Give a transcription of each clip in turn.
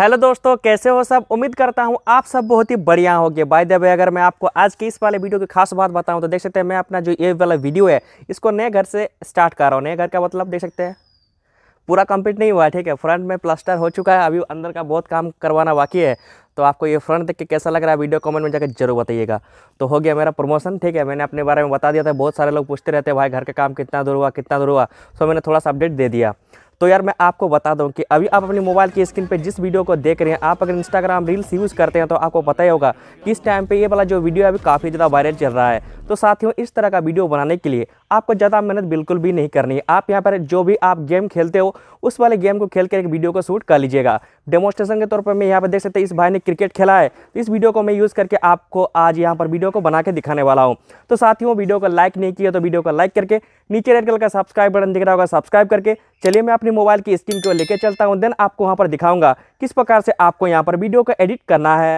hello दोस्तों कैसे हो सब उम्मीद करता हूँ आप सब बहुत ही बढ़िया होंगे बाय द वे अगर मैं आपको आज के इस वाले वीडियो की खास बात बताऊँ तो देख सकते हैं मैं अपना जो ये वाला वीडियो है इसको नए घर से स्टार्ट कर रहा हूँ नए घर का मतलब देख सकते हैं पूरा कंप्लीट नहीं हुआ है ठीक है फ्रंट में प्लास्टर हो चुका है अभी अंदर का बहुत काम करवाना बाकी है तो आपको ये फ्रंट देख के कैसा लग रहा है वीडियो कमेंट में जाकर जरूर बताइएगा तो हो गया मेरा प्रमोशन ठीक है मैंने अपने बारे में बता दिया था बहुत सारे लोग पूछते रहते हैं भाई घर का काम कितना दूर हुआ कितना दूर हुआ सो तो मैंने थोड़ा सा अपडेट दे दिया तो यार मैं आपको बता दूं कि अभी आप अपने मोबाइल की स्क्रीन पे जिस वीडियो को देख रहे हैं आप अगर इंस्टाग्राम रील्स यूज़ करते हैं तो आपको पता ही होगा कि इस टाइम पे ये वाला जो वीडियो अभी काफ़ी ज़्यादा वायरल चल रहा है तो साथियों इस तरह का वीडियो बनाने के लिए आपको ज़्यादा मेहनत बिल्कुल भी नहीं करनी है आप यहाँ पर जो भी आप गेम खेलते हो उस वाले गेम को खेल कर एक वीडियो को शूट कर लीजिएगा डेमोस्ट्रेशन के तौर पर मैं यहाँ पर देख सकते हैं इस भाई ने क्रिकेट खेला है तो इस वीडियो को मैं यूज़ करके आपको आज यहाँ पर वीडियो को बना के दिखाने वाला हूँ तो साथियों वीडियो को लाइक नहीं किया तो वीडियो को लाइक करके नीचे रेड कलर का सब्सक्राइब बटन दिख रहा होगा सब्सक्राइब करके चलिए मैं अपने मोबाइल की स्क्रीन को लेकर चलता हूँ देन आपको वहाँ पर दिखाऊंगा किस प्रकार से आपको यहाँ पर वीडियो को एडिट करना है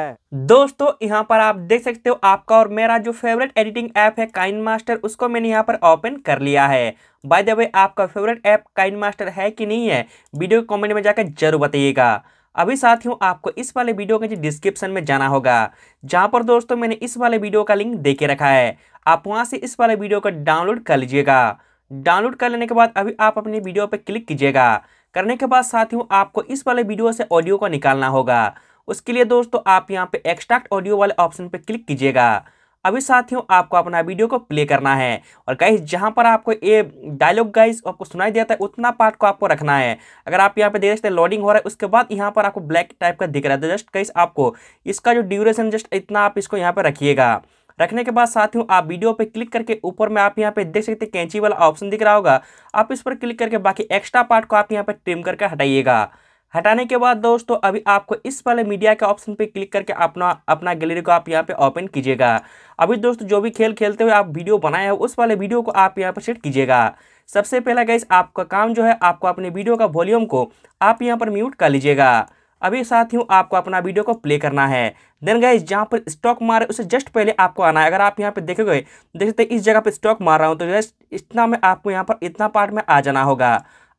दोस्तों यहाँ पर आप देख सकते हो आपका और मेरा जो फेवरेट एडिटिंग ऐप है काइन मास्टर उसको मैंने यहाँ पर ओपन कर लिया है बाय द वे आपका फेवरेट ऐप काइन मास्टर है कि नहीं है वीडियो कॉमेंट में जाकर जरूर बताइएगा अभी साथियों आपको इस वाले वीडियो के डिस्क्रिप्शन में जाना होगा जहाँ पर दोस्तों मैंने इस वाले वीडियो का लिंक दे के रखा है आप वहाँ से इस वाले वीडियो को डाउनलोड कर लीजिएगा डाउनलोड कर लेने के बाद अभी आप अपनी वीडियो पर क्लिक कीजिएगा करने के बाद साथियों आपको इस वाले वीडियो से ऑडियो को निकालना होगा उसके लिए दोस्तों आप यहाँ पे एक्सट्रैक्ट ऑडियो वाले ऑप्शन पर क्लिक कीजिएगा अभी साथियों आपको अपना वीडियो को प्ले करना है और गाइस जहाँ पर आपको ये डायलॉग गाइस आपको सुनाई देता है उतना पार्ट को आपको रखना है अगर आप यहाँ पे देख सकते हैं लोडिंग हो रहा है उसके बाद यहाँ पर आपको ब्लैक टाइप का दिख रहा है जस्ट तो गाइस आपको इसका जो ड्यूरेशन जस्ट इतना आप इसको यहाँ पर रखिएगा रखने के बाद साथियों आप वीडियो पर क्लिक करके ऊपर में आप यहाँ पे देख सकते हैं कैंची वाला ऑप्शन दिख रहा होगा आप इस पर क्लिक करके बाकी एक्स्ट्रा पार्ट को आप यहाँ पर ट्रिम करके हटाइएगा हटाने के बाद दोस्तों अभी आपको इस वाले मीडिया के ऑप्शन पे क्लिक करके अपना अपना गैलरी को आप यहाँ पे ओपन कीजिएगा अभी दोस्तों जो भी खेल खेलते हुए आप वीडियो बनाए हो उस वाले वीडियो को आप यहाँ पर सेट कीजिएगा सबसे पहला गैस आपका काम जो है आपको अपने वीडियो का वॉल्यूम को आप यहाँ पर म्यूट कर लीजिएगा अभी साथियों आपको अपना वीडियो को प्ले करना है देन गए जहाँ पर स्टॉक मार उससे जस्ट पहले आपको आना है अगर आप यहाँ पे देखोगे देख सकते इस जगह पर स्टॉक मार रहा हूँ तो जस्ट इतना में आपको यहाँ पर इतना पार्ट में आ जाना होगा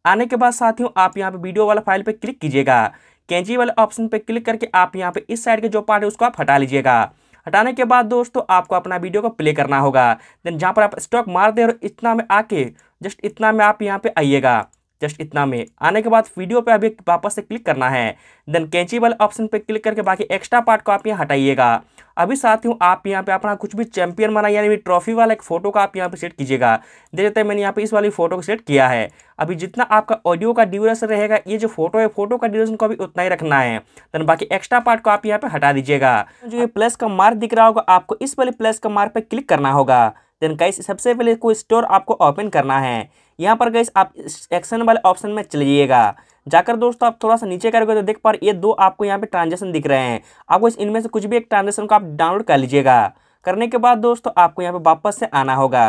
आने के बाद साथियों आप यहाँ पर वीडियो वाला फाइल पर क्लिक कीजिएगा कैंची वाले ऑप्शन पर क्लिक करके आप यहाँ पर इस साइड के जो पार्ट है उसको आप हटा लीजिएगा हटाने के बाद दोस्तों आपको अपना वीडियो को प्ले करना होगा देन जहाँ पर आप स्टॉक मार दे और इतना में आके जस्ट इतना में आप यहाँ पे आइएगा जस्ट इतना में आने के बाद वीडियो पे अभी वापस से क्लिक करना है देन कैंची वाले ऑप्शन पे क्लिक करके बाकी एक्स्ट्रा पार्ट को आप यहाँ हटाइएगा अभी साथ ही आप यहाँ पे अपना कुछ भी चैंपियन बनाए यानी ट्रॉफी वाला एक फोटो का आप यहाँ पे सेट कीजिएगा देखते हैं मैंने यहाँ पे इस वाली फोटो को सेट किया है अभी जितना आपका ऑडियो का ड्यूरेशन रहेगा ये जो फोटो है फोटो का ड्यूरेशन को अभी उतना ही रखना है देन बाकी एक्स्ट्रा पार्ट को आप यहाँ पे हटा दीजिएगा जो ये प्लस का मार्क दिख रहा होगा आपको इस वाले प्लस का मार्क पर क्लिक करना होगा देन गाइस सबसे पहले कोई स्टोर आपको ओपन करना है यहाँ पर गाइस आप एक्शन वाले ऑप्शन में चलिएगा जाकर दोस्तों आप थोड़ा सा नीचे करोगे तो देख पा ये दो आपको यहाँ पे ट्रांजेक्शन दिख रहे हैं आपको इस इनमें से कुछ भी एक ट्रांजेक्शन को आप डाउनलोड कर लीजिएगा करने के बाद दोस्तों आपको यहाँ पे वापस से आना होगा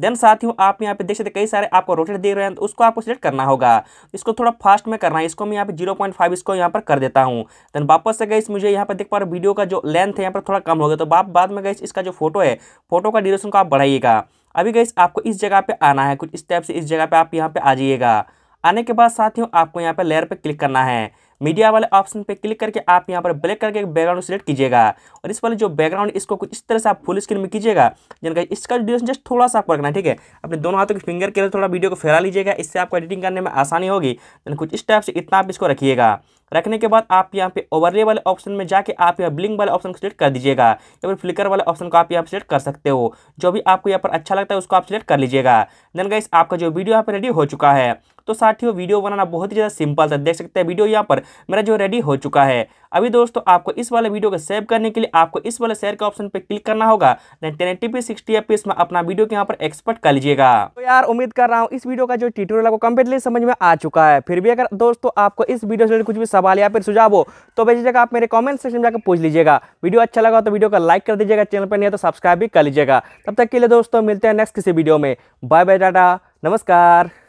देन साथियों आप यहाँ पे देख सकते कई सारे आपको रोटेट दे रहे हैं तो उसको आपको सिलेक्ट करना होगा इसको थोड़ा फास्ट में करना है इसको मैं यहाँ पे जीरो पॉइंट फाइव इसको यहाँ पर कर देता हूँ देन वापस से गई मुझे यहाँ पर देख पा रहे वीडियो का जो लेंथ है यहाँ पर थोड़ा कम हो गया तो बाप बाद में गई इसका जो फोटो है फोटो का ड्यूरेशन को आप बढ़ाइएगा अभी गई आपको इस जगह पर आना है कुछ इस टाइप से इस जगह पर आप यहाँ पर आ जाइएगा आने के बाद साथियों आपको यहाँ पर लेयर पर क्लिक करना है मीडिया वाले ऑप्शन पे क्लिक करके आप यहाँ पर ब्लैक करके बैकग्राउंड सिलेक्ट कीजिएगा और इस वाले जो बैकग्राउंड इसको कुछ इस तरह से आप फुल स्क्रीन में कीजिएगा जिनका इसका ड्यूरेशन जस्ट थोड़ा सा आपको रखना है ठीक है अपने दोनों हाथों के फिंगर के लिए थोड़ा वीडियो को फैला लीजिएगा इससे आपको एडिटिंग करने में आसानी होगी कुछ इस टाइप से इतना आप इसको रखिएगा रखने के बाद आप यहाँ पे ओवरले वाले ऑप्शन में जाके आप यहाँ ब्लिंग वाले ऑप्शन को सिलेक्ट कर दीजिएगा या फिर फ्लिकर वाले ऑप्शन को आप यहाँ पर सिलेक्ट कर सकते हो जो भी आपको यहाँ पर अच्छा लगता है उसको आप सिलेक्ट कर लीजिएगा देन गाइस आपका जो वीडियो यहाँ पर रेडी हो चुका है तो साथियों वीडियो बनाना बहुत ही ज़्यादा सिंपल था देख सकते हैं वीडियो यहाँ पर मेरा जो रेडी हो चुका है अभी दोस्तों आपको इस वाले वीडियो को सेव करने के लिए आपको इस वाले शेयर के ऑप्शन पर क्लिक करना होगा then ten eighty p sixty में अपना वीडियो के यहाँ पर एक्सपर्ट कर लीजिएगा तो यार उम्मीद कर रहा हूँ इस वीडियो का जो ट्यूटोरियल आपको कम्प्लीटली समझ में आ चुका है फिर भी अगर दोस्तों आपको इस वीडियो से कुछ भी सवाल या फिर सुझाव हो तो बेझिझक आप मेरे कमेंट सेक्शन में जाकर पूछ लीजिएगा वीडियो अच्छा लगा तो वीडियो को लाइक कर दीजिएगा चैनल पर नहीं तो सब्सक्राइब भी कर लीजिएगा तब तक के लिए दोस्तों मिलते हैं नेक्स्ट किसी वीडियो में बाय बाय टाटा नमस्कार